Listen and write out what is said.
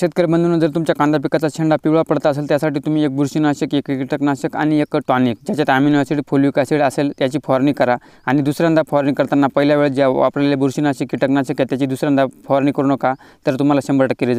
शेतकरी बंधूंना जर तुमच्या कांदा पिकाचा छंडा पिवळा पडता असेल त्यासाठी तुम्ही एक बुरशीनाशक एक कीटकनाशक आणि एक टॉनिक ज्याच्यात अॅमिनो ॲसिड फोलिक ॲसिड असेल त्याची फवारणी करा आणि दुसऱ्यांदा फवारणी करताना पहिल्या वेळेस ज्या वापरलेले बुरशीनाशक कीटकनाशक आहे त्याची दुसऱ्यांदा फवारणी करू नका तर तुम्हाला शंभर टक्के